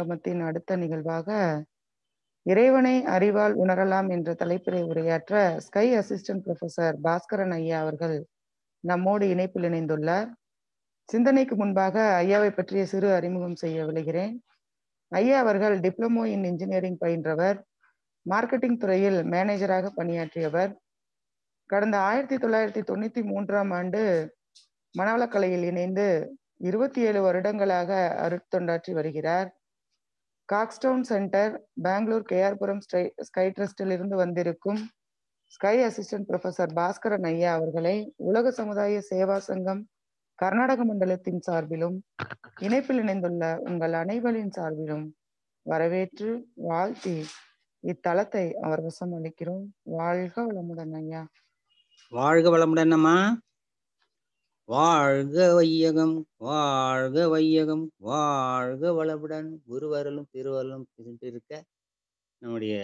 சங்கமத்தின் அடுத்த நிகழ்வாக இறைவனை அறிவால் உணரலாம் என்ற தலைப்பிலே உரையாற்ற ஸ்கை அசிஸ்டன்ட் ப்ரொஃபசர் பாஸ்கரன் ஐயா அவர்கள் நம்மோடு இணைப்பில் இணைந்துள்ளார் சிந்தனைக்கு முன்பாக ஐயாவை பற்றிய சிறு அறிமுகம் செய்ய விளைகிறேன் ஐயா அவர்கள் டிப்ளமோ இன் இன்ஜினியரிங் பயின்றவர் மார்க்கெட்டிங் துறையில் மேனேஜராக பணியாற்றியவர் கடந்த ஆயிரத்தி தொள்ளாயிரத்தி தொண்ணூத்தி மூன்றாம் ஆண்டு மணவளக்கலையில் இணைந்து இருபத்தி ஏழு வருடங்களாக அருட்தொண்டாற்றி வருகிறார் Cox Town centre Bangalore KR Puram SKY ட்ரஸ்டில் இருந்து வந்திருக்கும் ஸ்கை அசிஸ்டன்ட் ப்ரொஃபசர் பாஸ்கரன் ஐயா அவர்களை உலக சமுதாய சேவா சங்கம் கர்நாடக மண்டலத்தின் சார்பிலும் இணைப்பில் இணைந்துள்ள உங்கள் அனைவரின் சார்பிலும் வரவேற்று வாழ்த்தி இத்தலத்தை அவர் வசம் அளிக்கிறோம் வாழ்க வளமுடன் ஐயா வாழ்க வளமுடன் அம்மா வாழ்க வையகம் வாழ்க வையகம் வாழ்க வளவுடன் குருவரலும் திருவரலும் இருக்க நம்முடைய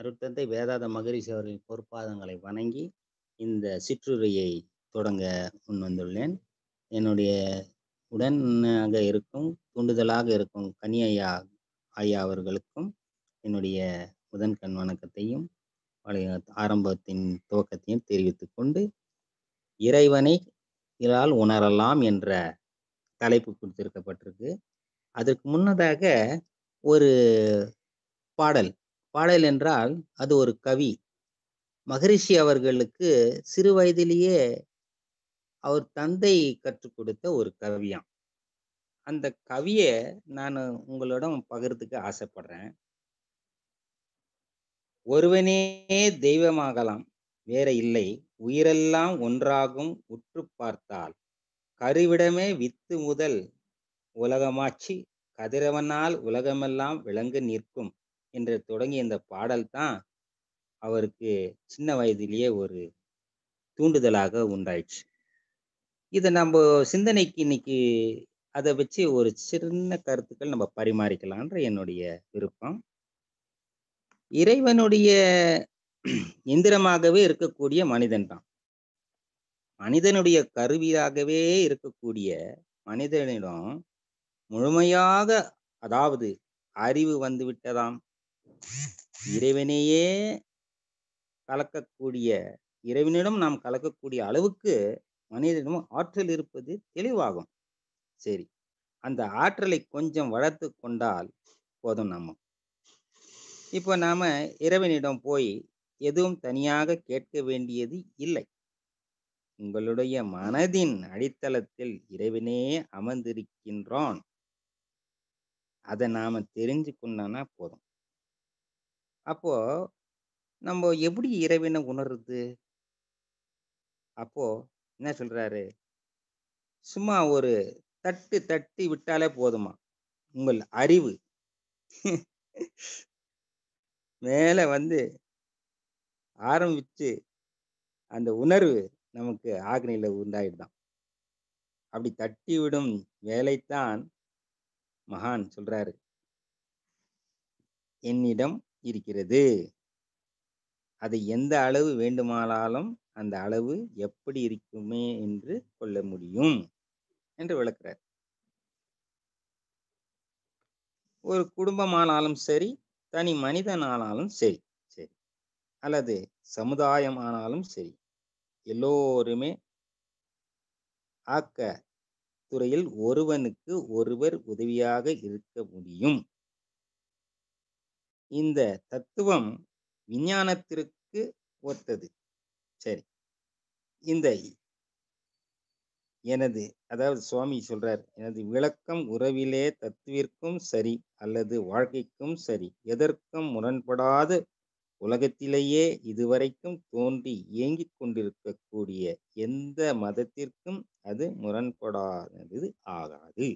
அருத்தத்தை வேதாத மகரிஷி அவர்களின் பொற்பாதங்களை வணங்கி இந்த சிற்றுரையை தொடங்க முன் வந்துள்ளேன் என்னுடைய உடனாக இருக்கும் தூண்டுதலாக இருக்கும் கனியையா ஐயா அவர்களுக்கும் என்னுடைய முதன்கண் வணக்கத்தையும் ஆரம்பத்தின் துவக்கத்தையும் தெரிவித்துக் கொண்டு இறைவனை இதனால் உணரலாம் என்ற தலைப்பு கொடுத்திருக்கப்பட்டிருக்கு அதற்கு முன்னதாக ஒரு பாடல் பாடல் என்றால் அது ஒரு கவி மகரிஷி அவர்களுக்கு சிறு வயதிலேயே அவர் தந்தை கற்றுக் கொடுத்த ஒரு கவியாம் அந்த கவியை நான் உங்களிடம் பகிர்றதுக்கு ஆசைப்படுறேன் ஒருவனே தெய்வமாகலாம் வேற இல்லை உயிரெல்லாம் ஒன்றாகும் உற்று பார்த்தால் கருவிடமே வித்து முதல் உலகமாச்சி கதிரவனால் உலகமெல்லாம் விளங்கு நிற்கும் என்று தொடங்கிய இந்த பாடல் தான் அவருக்கு சின்ன வயதிலேயே ஒரு தூண்டுதலாக உண்டாயிடுச்சு இதை நம்ம சிந்தனைக்கு இன்னைக்கு அதை வச்சு ஒரு சின்ன கருத்துக்கள் நம்ம பரிமாறிக்கலான்ற என்னுடைய விருப்பம் இறைவனுடைய எந்திரமாகவே இருக்கக்கூடிய மனிதன் தான் மனிதனுடைய கருவியாகவே இருக்கக்கூடிய மனிதனிடம் முழுமையாக அதாவது அறிவு வந்து விட்டதாம் இறைவனையே கலக்கக்கூடிய இறைவனிடம் நாம் கலக்கக்கூடிய அளவுக்கு மனிதனிடம் ஆற்றல் இருப்பது தெளிவாகும் சரி அந்த ஆற்றலை கொஞ்சம் வளர்த்து கொண்டால் போதும் நம்ம இப்போ நாம் இறைவனிடம் போய் எதுவும் தனியாக கேட்க வேண்டியது இல்லை உங்களுடைய மனதின் அடித்தளத்தில் இறைவனே அமர்ந்திருக்கின்றான் அதை நாம தெரிஞ்சுக்கணும்னா போதும் அப்போ நம்ம எப்படி இறைவனை உணருது அப்போ என்ன சொல்றாரு சும்மா ஒரு தட்டு தட்டி விட்டாலே போதுமா உங்கள் அறிவு மேல வந்து ஆரம்பித்து அந்த உணர்வு நமக்கு ஆக்னியில் உண்டாயிடுதான் அப்படி தட்டி விடும் வேலைத்தான் மகான் சொல்றாரு என்னிடம் இருக்கிறது அதை எந்த அளவு வேண்டுமானாலும் அந்த அளவு எப்படி இருக்குமே என்று கொள்ள முடியும் என்று விளக்குறார் ஒரு குடும்பமானாலும் சரி தனி மனிதனானாலும் சரி அல்லது சமுதாயம் ஆனாலும் சரி எல்லோருமே ஆக்க துறையில் ஒருவனுக்கு ஒருவர் உதவியாக இருக்க முடியும் இந்த தத்துவம் விஞ்ஞானத்திற்கு ஒத்தது சரி இந்த எனது அதாவது சுவாமி சொல்றார் எனது விளக்கம் உறவிலே தத்துவிற்கும் சரி அல்லது வாழ்க்கைக்கும் சரி எதற்கும் முரண்படாத உலகத்திலேயே இதுவரைக்கும் தோன்றி இயங்கிக் கொண்டிருக்கக்கூடிய எந்த மதத்திற்கும் அது முரண்படாதது ஆகாது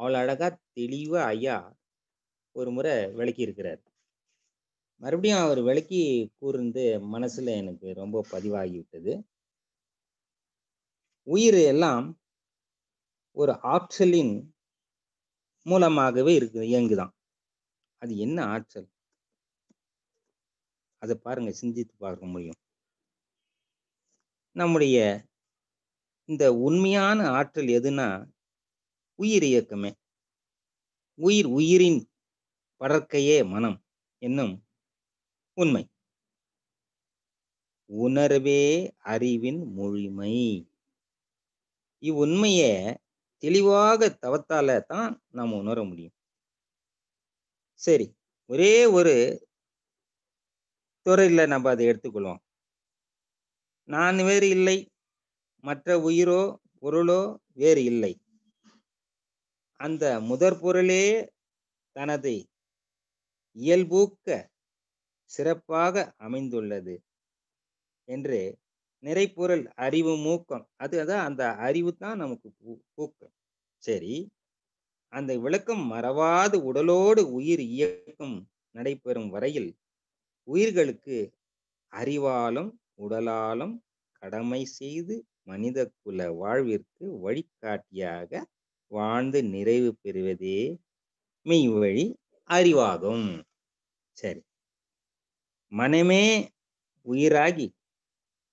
அவள் அழகா தெளிவா ஐயா ஒரு முறை விளக்கி இருக்கிறார் மறுபடியும் அவர் விளக்கி கூர்ந்து மனசுல எனக்கு ரொம்ப பதிவாகிவிட்டது உயிர் எல்லாம் ஒரு ஆற்றலின் மூலமாகவே இருக்கு இயங்குதான் அது என்ன ஆற்றல் அதை பாருங்க சிந்தித்து பார்க்க முடியும் நம்முடைய இந்த உண்மையான ஆற்றல் எதுனா உயிர் இயக்கமே உயிர் உயிரின் படற்கையே மனம் என்னும் உண்மை உணர்வே அறிவின் மொழிமை இவ்வுண்மைய தெளிவாக தவத்தால தான் நாம் உணர முடியும் சரி ஒரே ஒரு துறையில் நம்ம அதை எடுத்துக்கொள்வோம் நான் வேறு இல்லை மற்ற உயிரோ பொருளோ வேறு இல்லை அந்த முதற் பொருளே தனது இயல்பூக்க சிறப்பாக அமைந்துள்ளது என்று நிறைப்பொருள் அறிவு மூக்கம் அதான் அந்த அறிவு தான் நமக்கு பூக்கம் சரி அந்த விளக்கம் மறவாது உடலோடு உயிர் இயக்கம் நடைபெறும் வரையில் உயிர்களுக்கு அறிவாலும் உடலாலும் கடமை செய்து மனித குல வாழ்விற்கு வழிகாட்டியாக வாழ்ந்து நிறைவு பெறுவதே மெய்வழி அறிவாகும் சரி மனமே உயிராகி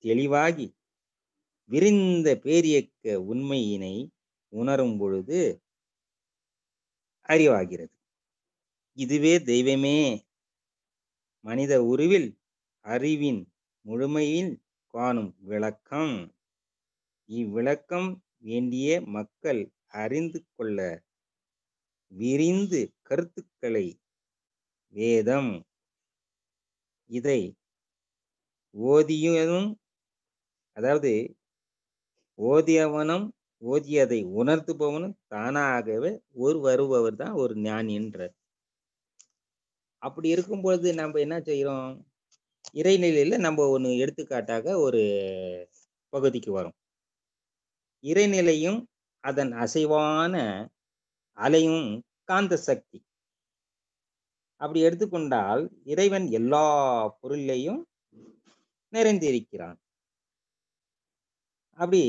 தெளிவாகி விரிந்த பேரியக்க உண்மையினை உணரும் பொழுது அறிவாகிறது இதுவே தெய்வமே மனித உருவில் அறிவின் முழுமையில் காணும் விளக்கம் இவ்விளக்கம் வேண்டிய மக்கள் அறிந்து கொள்ள விரிந்து கருத்துக்களை வேதம் இதை ஓதியதும் அதாவது ஓதியவனும் ஓதியதை உணர்த்துபவனும் தானாகவே ஒரு வருபவர் தான் ஒரு ஞானின்ற அப்படி இருக்கும்பொழுது நம்ம என்ன செய்யறோம் இறைநிலையில நம்ம ஒன்று எடுத்துக்காட்டாக ஒரு பகுதிக்கு வரும் இறைநிலையும் அதன் அசைவான அலையும் காந்த சக்தி அப்படி எடுத்துக்கொண்டால் இறைவன் எல்லா பொருளையும் நிறைந்திருக்கிறான் அப்படி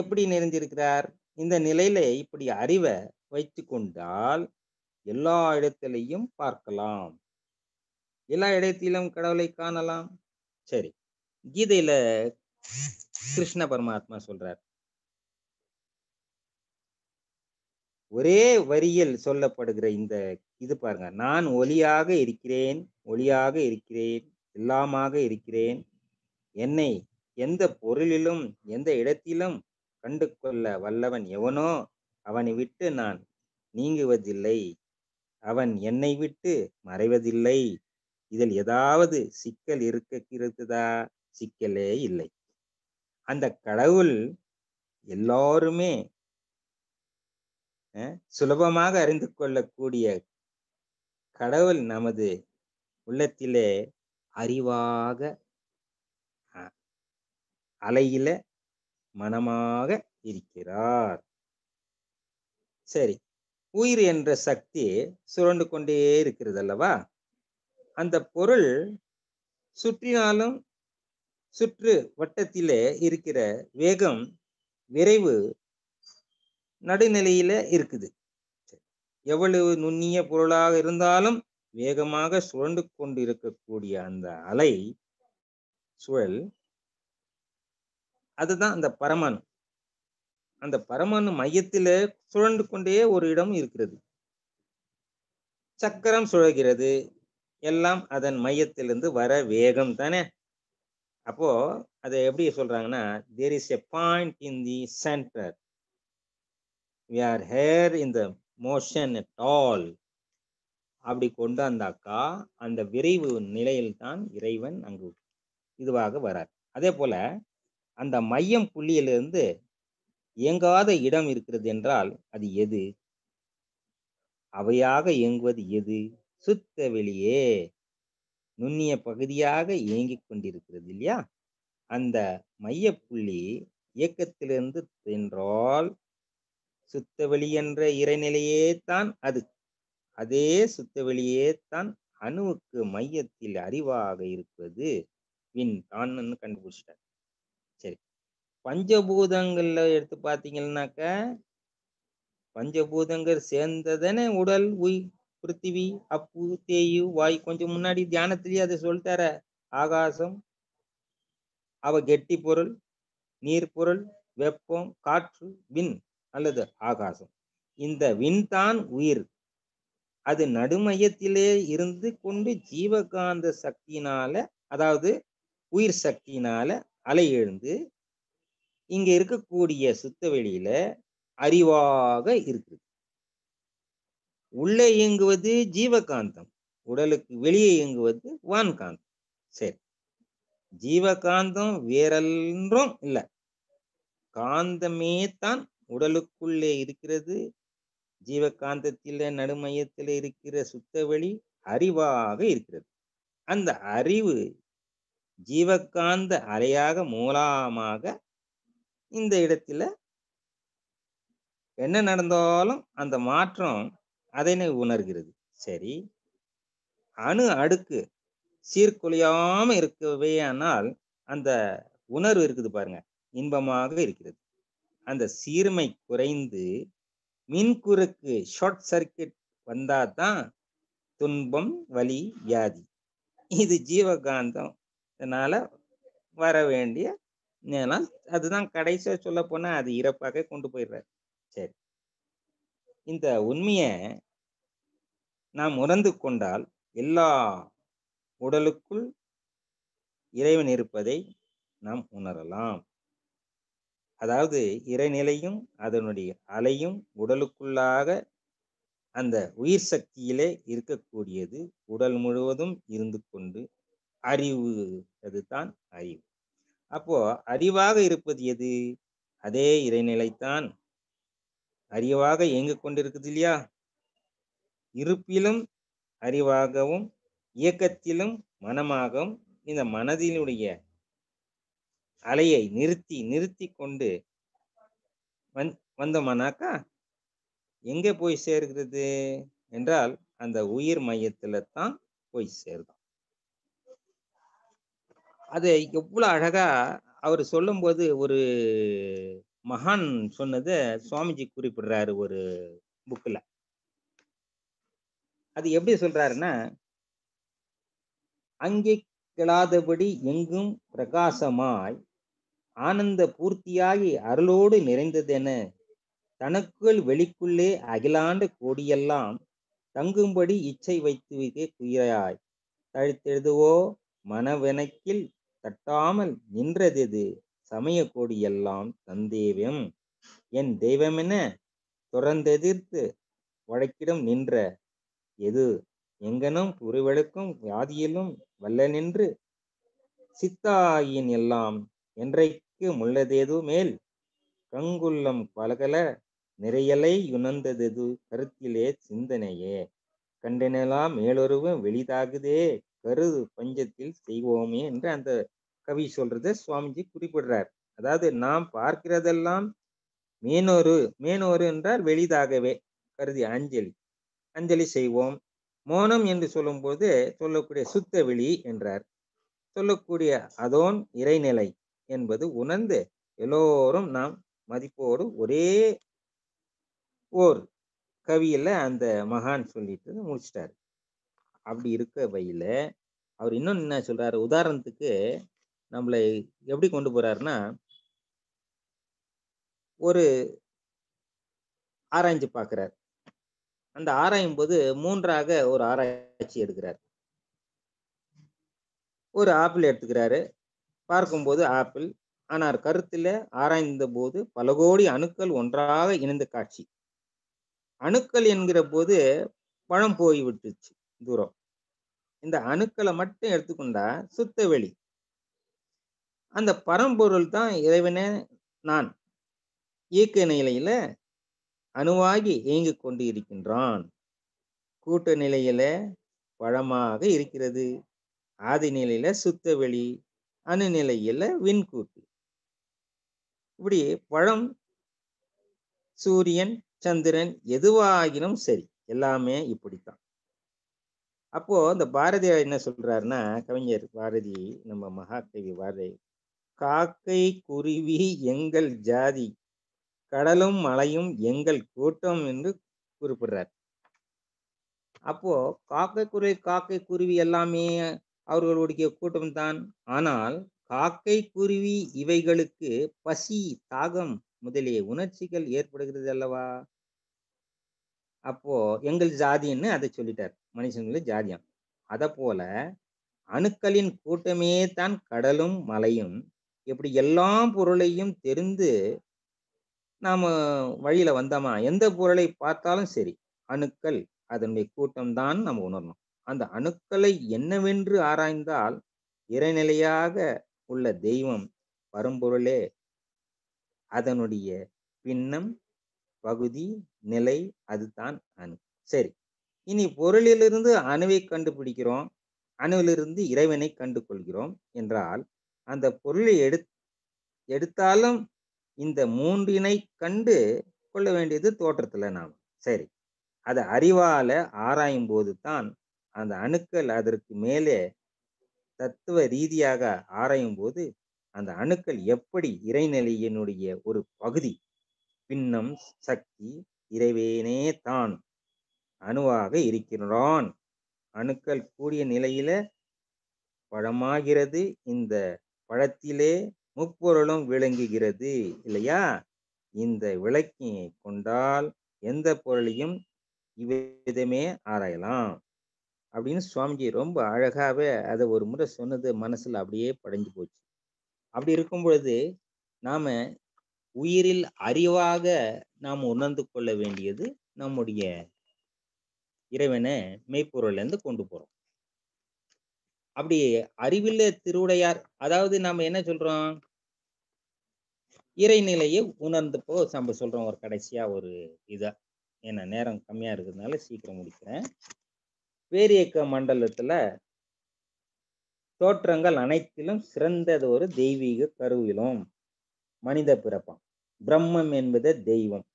எப்படி நிறைந்திருக்கிறார் இந்த நிலையில இப்படி அறிவை வைத்து கொண்டால் எல்லா இடத்திலையும் பார்க்கலாம் எல்லா இடத்திலும் கடவுளை காணலாம் சரி கீதையில கிருஷ்ண பரமாத்மா சொல்றார் ஒரே வரியில் சொல்லப்படுகிற இந்த இது பாருங்க நான் ஒளியாக இருக்கிறேன் ஒளியாக இருக்கிறேன் எல்லாமாக இருக்கிறேன் என்னை எந்த பொருளிலும் எந்த இடத்திலும் கண்டு கொள்ள வல்லவன் எவனோ அவனை விட்டு நான் நீங்குவதில்லை அவன் என்னை விட்டு மறைவதில்லை இதில் ஏதாவது சிக்கல் இருக்கிறதா சிக்கலே இல்லை அந்த கடவுள் எல்லாருமே சுலபமாக அறிந்து கொள்ளக்கூடிய கடவுள் நமது உள்ளத்திலே அறிவாக அலையில மனமாக இருக்கிறார் சரி உயிர் என்ற சக்தி சுரண்டு கொண்டே இருக்கிறது அல்லவா அந்த பொருள் சுற்றினாலும் சுற்று வட்டத்திலே இருக்கிற வேகம் விரைவு நடுநிலையில இருக்குது எவ்வளவு நுண்ணிய பொருளாக இருந்தாலும் வேகமாக சுழண்டு கொண்டிருக்கக்கூடிய அந்த அலை சுழல் அதுதான் அந்த பரமாணு அந்த பரமானு மையத்தில சுழண்டு கொண்டே ஒரு இடம் இருக்கிறது சக்கரம் சுழகிறது எல்லாம் அதன் மையத்திலிருந்து வர வேகம் தானே அப்போ அதை எப்படி சொல்றாங்கன்னா there is a point in the centre we are here in the motion at all அப்படி கொண்டு வந்தாக்கா அந்த விரைவு நிலையில்தான் இறைவன் அங்கு இதுவாக வரார் அதே போல அந்த மையம் புள்ளியிலிருந்து இயங்காத இடம் இருக்கிறது என்றால் அது எது அவையாக இயங்குவது எது சுத்த வெளியே நுண்ணிய பகுதியாக இயங்கிக் கொண்டிருக்கிறது இல்லையா அந்த மையப்புள்ளி இயக்கத்திலிருந்து என்றால் சுத்தவெளி என்ற இறைநிலையே தான் அது அதே சுத்தவெளியே தான் அணுவுக்கு மையத்தில் அறிவாக இருப்பது வின் தான் கண்டுபிடிச்சிட்டார் பஞ்சபூதங்கள்ல எடுத்து பார்த்தீங்கன்னாக்க பஞ்சபூதங்கள் சேர்ந்ததுன்னு உடல் உய் பிருத்திவி அப்பு தேயு வாய் கொஞ்சம் முன்னாடி தியானத்திலேயே அதை சொல்லிட்டார ஆகாசம் அவ கெட்டி பொருள் நீர் பொருள் வெப்பம் காற்று விண் அல்லது ஆகாசம் இந்த விண் தான் உயிர் அது நடுமையத்திலே இருந்து கொண்டு ஜீவகாந்த சக்தியினால அதாவது உயிர் சக்தியினால அலை எழுந்து இங்க இருக்கக்கூடிய சுத்த வெளியில அறிவாக இருக்குது உள்ளே இயங்குவது ஜீவகாந்தம் உடலுக்கு வெளியே இயங்குவது வான்காந்தம் சரி ஜீவகாந்தம் வேறென்றும் இல்லை காந்தமே தான் உடலுக்குள்ளே இருக்கிறது ஜீவகாந்தத்தில நடுமையத்தில் இருக்கிற சுத்தவெளி அறிவாக இருக்கிறது அந்த அறிவு ஜீவகாந்த அலையாக மூலமாக இந்த இடத்துல என்ன நடந்தாலும் அந்த மாற்றம் அதனை உணர்கிறது சரி அணு அடுக்கு சீர்குலையாம ஆனால் அந்த உணர்வு இருக்குது பாருங்க இன்பமாக இருக்கிறது அந்த சீர்மை குறைந்து மின்குறுக்கு ஷார்ட் சர்க்கிட் வந்தாதான் துன்பம் வலி வியாதி இது ஜீவகாந்தம் இதனால வர வேண்டிய ஏன்னா அதுதான் கடைசியாக சொல்ல போனால் அது இறப்பாக கொண்டு போயிடுறாரு சரி இந்த உண்மையை நாம் உணர்ந்து கொண்டால் எல்லா உடலுக்குள் இறைவன் இருப்பதை நாம் உணரலாம் அதாவது இறைநிலையும் அதனுடைய அலையும் உடலுக்குள்ளாக அந்த உயிர் சக்தியிலே இருக்கக்கூடியது உடல் முழுவதும் இருந்து கொண்டு அறிவு அதுதான் அறிவு அப்போ அறிவாக இருப்பது எது அதே இறைநிலைத்தான் அறிவாக இயங்கிக் கொண்டிருக்குது இல்லையா இருப்பிலும் அறிவாகவும் இயக்கத்திலும் மனமாகவும் இந்த மனதினுடைய அலையை நிறுத்தி நிறுத்தி கொண்டு வந் வந்தோமானாக்கா எங்கே போய் சேர்கிறது என்றால் அந்த உயிர் மையத்தில் தான் போய் சேருது அது எவ்வளவு அழகா அவர் சொல்லும் போது ஒரு மகான் சொன்னது சுவாமிஜி குறிப்பிடுறாரு ஒரு புக்கில் அது எப்படி சொல்றாருன்னா அங்கே கிளாதபடி எங்கும் பிரகாசமாய் ஆனந்த பூர்த்தியாகி அருளோடு நிறைந்ததென தனக்குள் வெளிக்குள்ளே அகிலாண்டு கோடியெல்லாம் தங்கும்படி இச்சை வைத்து குயிராய் தழுத்தெழுதுவோ மனவெனக்கில் தட்டாமல் நின்றதெது சமய கோடியெல்லாம் தந்தேவம் என் தெய்வமென துறந்தெதிர்த்து வழக்கிடம் நின்ற எது எங்கனும் உருவெழுக்கும் வியாதியிலும் வல்ல நின்று சித்தாயின் எல்லாம் என்றைக்கு முள்ளதேது மேல் கங்குள்ளம் பலகல நிறையலை உணர்ந்ததெது கருத்திலே சிந்தனையே கண்டனெல்லாம் மேலொருவும் வெளிதாகுதே கருது பஞ்சத்தில் செய்வோமே என்று அந்த கவி சொல்றத சுவாமிஜி குறிப்பிடுறார் அதாவது நாம் பார்க்கிறதெல்லாம் மேனோரு மேனோரு என்றால் வெளிதாகவே கருதி அஞ்சலி அஞ்சலி செய்வோம் மோனம் என்று சொல்லும்போது சொல்லக்கூடிய சுத்த வெளி என்றார் சொல்லக்கூடிய அதோன் இறைநிலை என்பது உணர்ந்து எல்லோரும் நாம் மதிப்போடு ஒரே ஓர் கவியில் அந்த மகான் சொல்லிட்டு முடிச்சிட்டாரு அப்படி இருக்க வகையில அவர் இன்னொன்னு என்ன சொல்கிறாரு உதாரணத்துக்கு நம்மளை எப்படி கொண்டு போறாருன்னா ஒரு ஆராய்ஞ்சு பார்க்கிறார் அந்த ஆராயும் போது மூன்றாக ஒரு ஆராய்ச்சி எடுக்கிறார் ஒரு ஆப்பிள் எடுத்துக்கிறாரு பார்க்கும்போது ஆப்பிள் ஆனால் கருத்தில் ஆராய்ந்த போது பல கோடி அணுக்கள் ஒன்றாக இணைந்த காட்சி அணுக்கள் என்கிற போது பழம் போய் விட்டுச்சு தூரம் இந்த அணுக்களை மட்டும் எடுத்துக்கொண்டா சுத்த வெளி அந்த பரம்பொருள் தான் இறைவனே நான் இயக்க நிலையில அணுவாகி இயங்கி கொண்டு இருக்கின்றான் கூட்ட நிலையில பழமாக இருக்கிறது ஆதி நிலையில சுத்தவெளி அணு நிலையில விண்கூட்டு இப்படி பழம் சூரியன் சந்திரன் எதுவாகினும் சரி எல்லாமே இப்படித்தான் அப்போ இந்த பாரதியார் என்ன சொல்றாருன்னா கவிஞர் பாரதி நம்ம மகாகவி பாரதி காக்கை குருவி எங்கள் ஜாதி கடலும் மலையும் எங்கள் கூட்டம் என்று குறிப்பிடுறார் அப்போ காக்கை குருவி காக்கை குருவி எல்லாமே அவர்களுடைய கூட்டம் தான் ஆனால் காக்கை குருவி இவைகளுக்கு பசி தாகம் முதலிய உணர்ச்சிகள் ஏற்படுகிறது அல்லவா அப்போ எங்கள் ஜாதின்னு அதை சொல்லிட்டார் மனுஷங்கள ஜாதியம் அத போல அணுக்களின் கூட்டமே தான் கடலும் மலையும் இப்படி எல்லா பொருளையும் தெரிந்து நாம் வழியில் வந்தோமா எந்த பொருளை பார்த்தாலும் சரி அணுக்கள் அதனுடைய கூட்டம்தான் நம்ம உணரணும் அந்த அணுக்களை என்னவென்று ஆராய்ந்தால் இறைநிலையாக உள்ள தெய்வம் வரும்பொருளே அதனுடைய பின்னம் பகுதி நிலை அதுதான் அணு சரி இனி பொருளிலிருந்து அணுவை கண்டுபிடிக்கிறோம் அணுவிலிருந்து இறைவனை கண்டு கொள்கிறோம் என்றால் அந்த பொருளை எடு எடுத்தாலும் இந்த மூன்றினை கண்டு கொள்ள வேண்டியது தோற்றத்தில் நாம் சரி அதை அறிவால ஆராயும் போது தான் அந்த அணுக்கள் அதற்கு மேலே தத்துவ ரீதியாக ஆராயும் போது அந்த அணுக்கள் எப்படி இறைநிலையினுடைய ஒரு பகுதி பின்னம் சக்தி இறைவேனே தான் அணுவாக இருக்கிறான் அணுக்கள் கூடிய நிலையில பழமாகிறது இந்த பழத்திலே முப்பொருளும் விளங்குகிறது இல்லையா இந்த விளக்கினை கொண்டால் எந்த பொருளையும் இவ்விதமே ஆராயலாம் அப்படின்னு சுவாமிஜி ரொம்ப அழகாகவே அதை ஒரு முறை சொன்னது மனசில் அப்படியே படைஞ்சு போச்சு அப்படி இருக்கும் பொழுது நாம் உயிரில் அறிவாக நாம் உணர்ந்து கொள்ள வேண்டியது நம்முடைய இறைவனை மெய்ப்பொருள்லேருந்து கொண்டு போகிறோம் அப்படி அறிவில்ல திருவுடையார் அதாவது நம்ம என்ன சொல்றோம் இறைநிலையை உணர்ந்தப்போ நம்ம சொல்றோம் ஒரு கடைசியா ஒரு இதா ஏன்னா நேரம் கம்மியா இருக்கிறதுனால சீக்கிரம் முடிக்கிறேன் பேரியக்க மண்டலத்துல தோற்றங்கள் அனைத்திலும் சிறந்தது ஒரு தெய்வீக கருவிலும் மனித பிறப்பம் பிரம்மம் என்பது தெய்வம்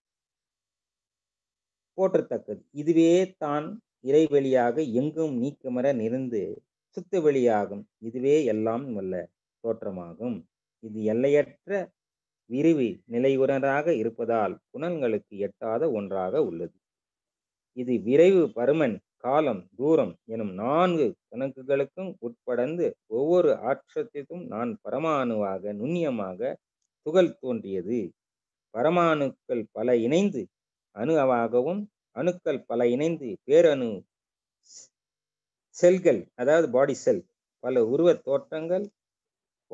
போற்றத்தக்கது இதுவே தான் இறைவெளியாக எங்கும் நீக்கமர நிறந்து சுத்து வெளியாகும் இதுவே எல்லாம் வல்ல தோற்றமாகும் இது எல்லையற்ற விரிவு நிலையுறராக இருப்பதால் புனல்களுக்கு எட்டாத ஒன்றாக உள்ளது இது விரைவு பருமன் காலம் தூரம் எனும் நான்கு கணக்குகளுக்கும் உட்படந்து ஒவ்வொரு ஆற்றத்திற்கும் நான் பரமாணுவாக நுண்ணியமாக துகள் தோன்றியது பரமாணுக்கள் பல இணைந்து அணுவாகவும் அணுக்கள் பல இணைந்து பேரணு செல்கள் அதாவது பாடி செல் பல உருவத் தோற்றங்கள்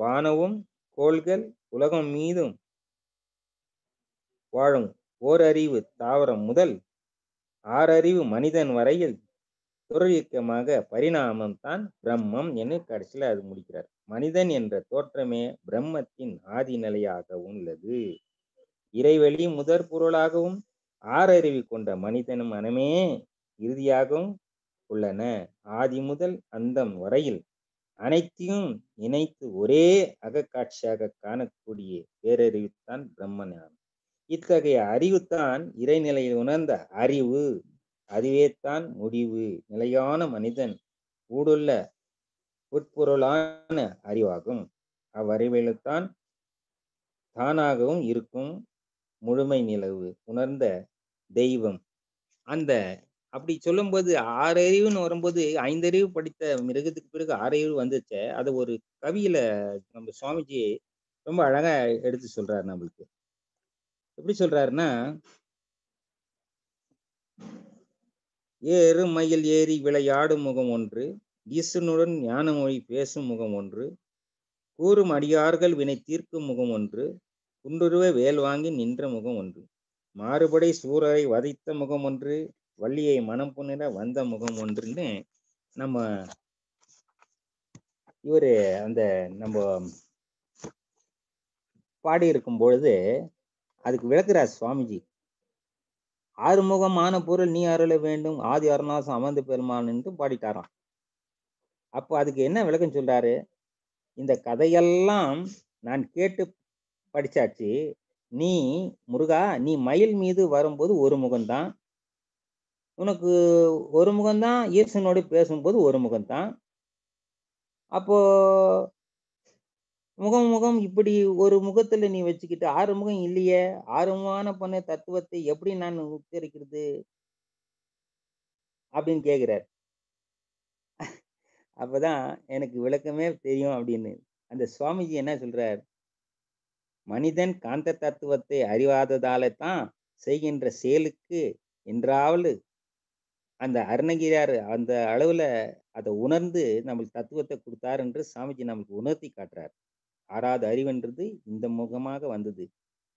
வானவும் கோள்கள் உலகம் மீதும் வாழும் ஓரறிவு தாவரம் முதல் ஆறறிவு மனிதன் வரையில் துறையுக்கமாக பரிணாமம் தான் பிரம்மம் என்று கடைசியில் அது முடிக்கிறார் மனிதன் என்ற தோற்றமே பிரம்மத்தின் ஆதிநிலையாக உள்ளது இறைவழி முதற் பொருளாகவும் ஆறறிவு கொண்ட மனிதனும் மனமே இறுதியாகவும் உள்ளன ஆதி முதல் அந்தம் வரையில் அனைத்தையும் இணைத்து ஒரே அகக்காட்சியாக காணக்கூடிய பேரறிவுத்தான் தான் பிரம்மன் இத்தகைய அறிவுத்தான் இறைநிலையில் உணர்ந்த அறிவு அதுவே தான் முடிவு நிலையான மனிதன் ஊடுள்ள உட்பொருளான அறிவாகும் அவ்வறிவில்தான் தானாகவும் இருக்கும் முழுமை நிலவு உணர்ந்த தெய்வம் அந்த அப்படி சொல்லும்போது ஆறு அறிவுன்னு வரும்போது ஐந்தறிவு படித்த மிருகத்துக்கு பிறகு ஆறறிவு வந்துச்சே வந்துச்சு அதை ஒரு கவியில நம்ம சுவாமிஜி ரொம்ப அழகா எடுத்து சொல்றாரு நம்மளுக்கு எப்படி சொல்றாருன்னா ஏறு மயில் ஏறி விளையாடும் முகம் ஒன்று ஈசனுடன் ஞான மொழி பேசும் முகம் ஒன்று கூறும் அடியார்கள் வினை தீர்க்கும் முகம் ஒன்று குன்றுருவ வேல் வாங்கி நின்ற முகம் ஒன்று மாறுபடை சூறரை வதைத்த முகம் ஒன்று வள்ளியை மனம் புணர வந்த முகம் ஒன்றுன்னு நம்ம இவர் அந்த நம்ம பாடியிருக்கும் பொழுது அதுக்கு விளக்குறார் சுவாமிஜி ஆறுமுகமான பொருள் நீ அருள வேண்டும் ஆதி அருணாசம் அமர்ந்து என்று பாடிட்டாராம் அப்போ அதுக்கு என்ன விளக்கம் சொல்றாரு இந்த கதையெல்லாம் நான் கேட்டு படிச்சாச்சு நீ முருகா நீ மயில் மீது வரும்போது ஒரு முகம்தான் உனக்கு ஒரு முகம்தான் ஈசனோடு பேசும்போது ஒரு முகம்தான் அப்போ முகம் முகம் இப்படி ஒரு முகத்துல நீ வச்சுக்கிட்டு ஆறு முகம் இல்லையே ஆறுமுகமான பண்ண தத்துவத்தை எப்படி நான் உச்சரிக்கிறது அப்படின்னு கேக்குறார் அப்பதான் எனக்கு விளக்கமே தெரியும் அப்படின்னு அந்த சுவாமிஜி என்ன சொல்றார் மனிதன் காந்த தத்துவத்தை அறிவாததால தான் செய்கின்ற செயலுக்கு என்றாவது அந்த அருணகிரியார் அந்த அளவில் அதை உணர்ந்து நம்மளுக்கு தத்துவத்தை கொடுத்தார் என்று சாமிஜி நம்மளுக்கு உணர்த்தி காட்டுறார் ஆறாவது அறிவுன்றது இந்த முகமாக வந்தது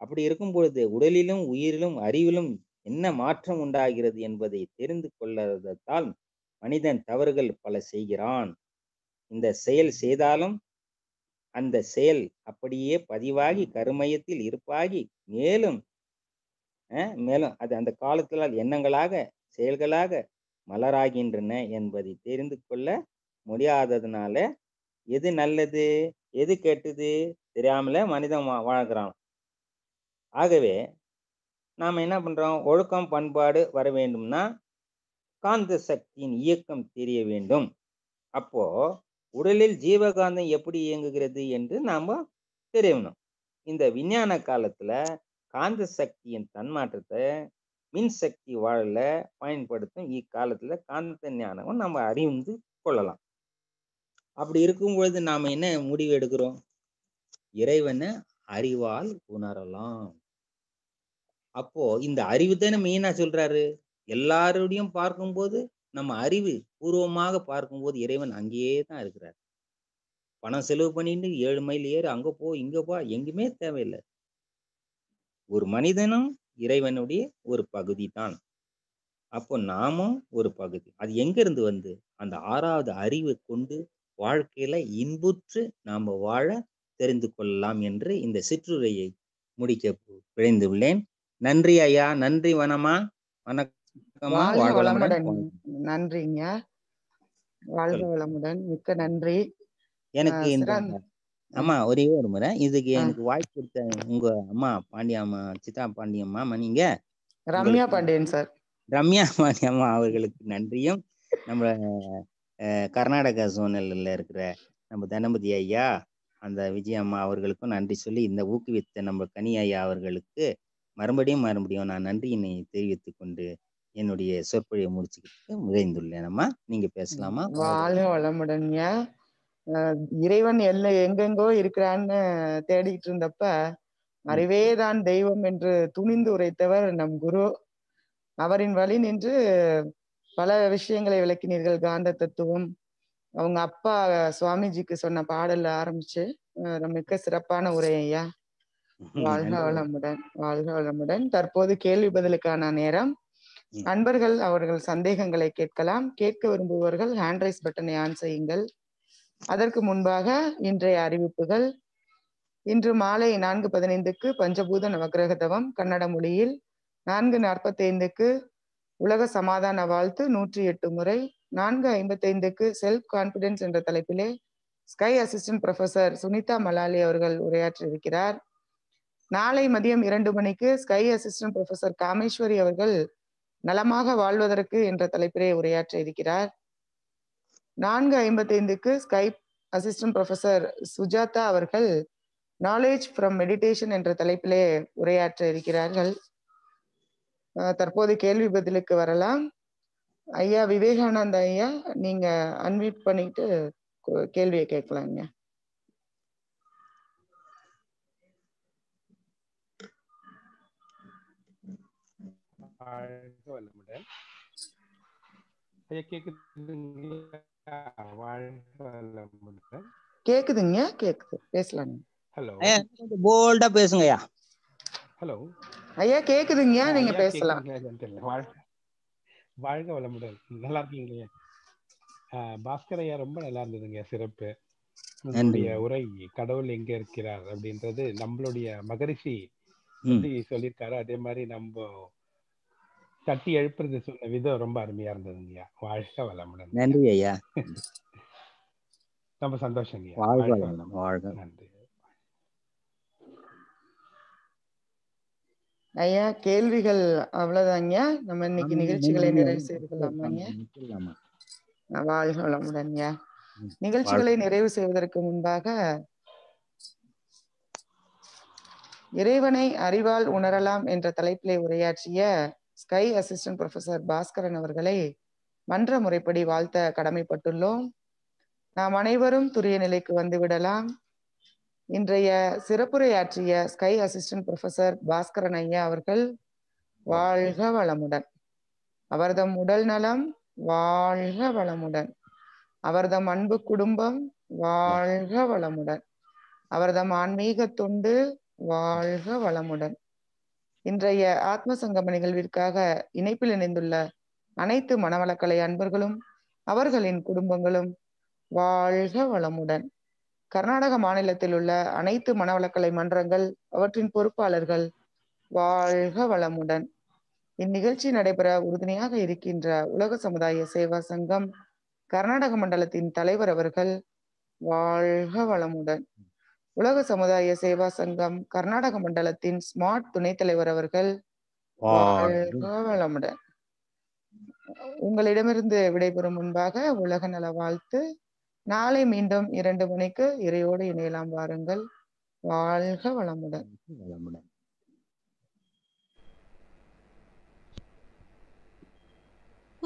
அப்படி இருக்கும் பொழுது உடலிலும் உயிரிலும் அறிவிலும் என்ன மாற்றம் உண்டாகிறது என்பதை தெரிந்து கொள்ளாததால் மனிதன் தவறுகள் பல செய்கிறான் இந்த செயல் செய்தாலும் அந்த செயல் அப்படியே பதிவாகி கருமயத்தில் இருப்பாகி மேலும் மேலும் அது அந்த காலத்திலால் எண்ணங்களாக செயல்களாக மலராகின்றன என்பதை தெரிந்து கொள்ள முடியாததுனால எது நல்லது எது கெட்டது தெரியாமல மனிதன் வாழ்கிறான் ஆகவே நாம் என்ன பண்ணுறோம் ஒழுக்கம் பண்பாடு வர வேண்டும்னா காந்த சக்தியின் இயக்கம் தெரிய வேண்டும் அப்போ உடலில் ஜீவகாந்தம் எப்படி இயங்குகிறது என்று நாம் தெரியணும் இந்த விஞ்ஞான காலத்தில் காந்த சக்தியின் தன்மாற்றத்தை மின்சக்தி வாழல பயன்படுத்தும் இக்காலத்துல காந்த ஞானமும் நம்ம அறிந்து கொள்ளலாம் அப்படி இருக்கும் பொழுது நாம என்ன முடிவு எடுக்கிறோம் இறைவனை அறிவால் உணரலாம் அப்போ இந்த அறிவு தானே மெயினா சொல்றாரு எல்லாரோடையும் பார்க்கும்போது நம்ம அறிவு பூர்வமாக பார்க்கும்போது இறைவன் அங்கேயே தான் இருக்கிறார் பணம் செலவு பண்ணிட்டு ஏழு மைல் ஏறு அங்க போ இங்க போ எங்குமே தேவையில்லை ஒரு மனிதனும் இறைவனுடைய ஒரு பகுதி தான் அப்போ நாமும் ஒரு பகுதி அது எங்கிருந்து வந்து அந்த ஆறாவது அறிவை கொண்டு வாழ்க்கையில இன்புற்று நாம் வாழ தெரிந்து கொள்ளலாம் என்று இந்த சிற்றுரையை முடிக்க விளைந்து உள்ளேன் நன்றி ஐயா நன்றி வனமா வணக்கமா நன்றிங்க வாழ்க வளமுடன் மிக்க நன்றி எனக்கு இந்த ஆமா ஒரே ஒரு முறை இதுக்கு எனக்கு வாய்ப்பு கொடுத்த உங்க அம்மா அம்மா சித்தா பாண்டியம்மா நீங்க ரம்யா பாண்டியன் சார் ரம்யா பாண்டியம்மா அவர்களுக்கு நன்றியும் நம்ம கர்நாடகா சூழ்நிலையில இருக்கிற நம்ம தனபதி ஐயா அந்த விஜயம்மா அவர்களுக்கும் நன்றி சொல்லி இந்த ஊக்குவித்த நம்ம கனி ஐயா அவர்களுக்கு மறுபடியும் மறுபடியும் நான் நன்றியினை தெரிவித்துக் கொண்டு என்னுடைய சொற்பொழிவை முடிச்சுக்கிட்டு நிறைந்துள்ளேன் அம்மா நீங்க பேசலாமா வாழ்க வளமுடன்யா இறைவன் எல்ல எங்கெங்கோ இருக்கிறான்னு தேடிட்டு இருந்தப்ப அறிவேதான் தெய்வம் என்று துணிந்து உரைத்தவர் நம் குரு அவரின் வழி நின்று பல விஷயங்களை விளக்கினீர்கள் காந்த தத்துவம் அவங்க அப்பா சுவாமிஜிக்கு சொன்ன பாடல்ல ஆரம்பிச்சு மிக்க சிறப்பான உரை ஐயா வாழ்க வளமுடன் வாழ்க வளமுடன் தற்போது கேள்வி பதிலுக்கான நேரம் அன்பர்கள் அவர்கள் சந்தேகங்களை கேட்கலாம் கேட்க விரும்புபவர்கள் ஹேண்ட் ரைஸ் பட்டனை ஆன் செய்யுங்கள் அதற்கு முன்பாக இன்றைய அறிவிப்புகள் இன்று மாலை நான்கு பதினைந்துக்கு பஞ்சபூத நவகிரக தவம் கன்னட மொழியில் நான்கு நாற்பத்தி ஐந்துக்கு உலக சமாதான வாழ்த்து நூற்றி எட்டு முறை நான்கு ஐம்பத்தைந்துக்கு செல்ஃப் கான்பிடன்ஸ் என்ற தலைப்பிலே SKY assistant professor Sunitha Malali அவர்கள் உரையாற்றியிருக்கிறார் நாளை மதியம் இரண்டு மணிக்கு ஸ்கை அசிஸ்டன்ட் ப்ரொஃபசர் காமேஸ்வரி அவர்கள் நலமாக வாழ்வதற்கு என்ற தலைப்பிலே உரையாற்ற இருக்கிறார் நான்கு ஐம்பத்தைந்துக்கு ஸ்கைப் அசிஸ்டன்ட் ப்ரொஃபசர் சுஜாதா அவர்கள் நாலேஜ் ஃப்ரம் மெடிடேஷன் என்ற தலைப்பிலே உரையாற்ற இருக்கிறார்கள் தற்போது கேள்வி பதிலுக்கு வரலாம் ஐயா விவேகானந்த ஐயா நீங்க அன்மியூட் பண்ணிட்டு கேள்வியை கேட்கலாங்க ஐயா கேக்குதுங்களா கேக்குதுங்க கேக்குது பேசலாங்க ஹலோ போல்டா பேசுங்கய்யா ஹலோ ஐயா கேக்குதுங்க நீங்க பேசலாம் வாழ்க வளமுடன் நல்லா இருக்கீங்களே பாஸ்கர் ஐயா ரொம்ப நல்லா இருந்ததுங்க சிறப்பு உங்களுடைய உரை கடவுள் எங்க இருக்கிறார் அப்படின்றது நம்மளுடைய மகரிஷி சொல்லி சொல்லியிருக்காரு அதே மாதிரி நம்ம தட்டி எழுப்புறது சொன்ன விதம் ரொம்ப அருமையா ஐயா வாழ்க வளமுடன் நன்றி ஐயா ரொம்ப சந்தோஷம் வாழ்க வாழ்க நன்றி ஐயா கேள்விகள் அவ்வளவுதாங்கய்யா நம்ம இன்னைக்கு நிகழ்ச்சிகளை நிறைவு செய்து கொள்ளலாமாங்க வாழ்க வளமுடன் நிகழ்ச்சிகளை நிறைவு செய்வதற்கு முன்பாக இறைவனை அறிவால் உணரலாம் என்ற தலைப்பிலே உரையாற்றிய ஸ்கை அசிஸ்டன்ட் ப்ரொஃபஸர் பாஸ்கரன் அவர்களை மன்ற முறைப்படி வாழ்த்த கடமைப்பட்டுள்ளோம் நாம் அனைவரும் துரிய நிலைக்கு வந்துவிடலாம் இன்றைய சிறப்புரையாற்றிய ஸ்கை அசிஸ்டன்ட் ப்ரொஃபஸர் பாஸ்கரன் ஐயா அவர்கள் வாழ்க வளமுடன் அவர்தம் உடல் நலம் வாழ்க வளமுடன் அவர்தம் அன்பு குடும்பம் வாழ்க வளமுடன் அவர்தம் ஆன்மீக தொண்டு வாழ்க வளமுடன் இன்றைய ஆத்ம சங்கம நிகழ்விற்காக இணைப்பில் இணைந்துள்ள அனைத்து மனவளக்கலை அன்பர்களும் அவர்களின் குடும்பங்களும் வாழ்க வளமுடன் கர்நாடக மாநிலத்தில் உள்ள அனைத்து மனவளக்கலை மன்றங்கள் அவற்றின் பொறுப்பாளர்கள் வாழ்க வளமுடன் இந்நிகழ்ச்சி நடைபெற உறுதுணையாக இருக்கின்ற உலக சமுதாய சேவா சங்கம் கர்நாடக மண்டலத்தின் தலைவர் அவர்கள் வாழ்க வளமுடன் உலக சமுதாய சேவா சங்கம் கர்நாடக மண்டலத்தின் ஸ்மார்ட் துணைத் தலைவர் அவர்கள் வளமுடன் உங்களிடமிருந்து விடைபெறும் முன்பாக உலக நல வாழ்த்து நாளை மீண்டும் இரண்டு மணிக்கு இறையோடு இணையலாம் வாருங்கள் வாழ்க வளமுடன் வளமுடன்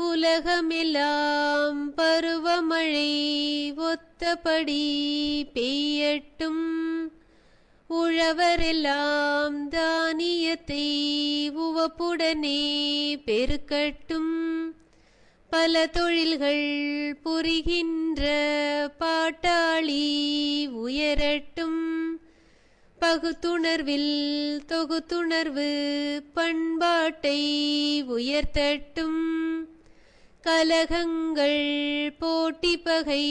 உலகமெல்லாம் பருவமழை ஒத்தபடி பெய்யட்டும் உழவரெல்லாம் தானியத்தை உவப்புடனே பெருக்கட்டும் பல தொழில்கள் புரிகின்ற பாட்டாளி உயரட்டும் பகுத்துணர்வில் தொகுத்துணர்வு பண்பாட்டை உயர்த்தட்டும் கலகங்கள் போட்டி பகை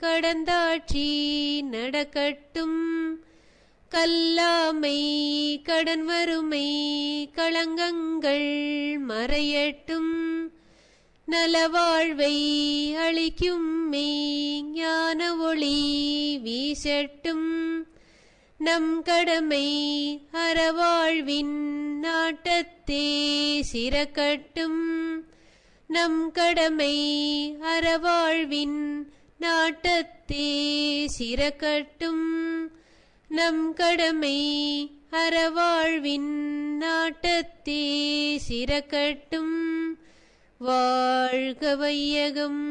கடந்தாட்சி நடக்கட்டும் கல்லாமை கடன் வறுமை களங்கங்கள் மறையட்டும் நலவாழ்வை அளிக்கும் மெய் ஞான ஒளி வீசட்டும் நம் கடமை அறவாழ்வின் நாட்டத்தே சிறக்கட்டும் நம் கடமை அறவாழ்வின் நாட்டத்தே சிறக்கட்டும் நம் கடமை அறவாழ்வின் நாட்டத்தே சிறக்கட்டும் வாழ்க வையகம்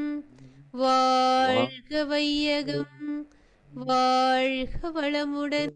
வாழ்க வையகம் வாழ்க வளமுடன்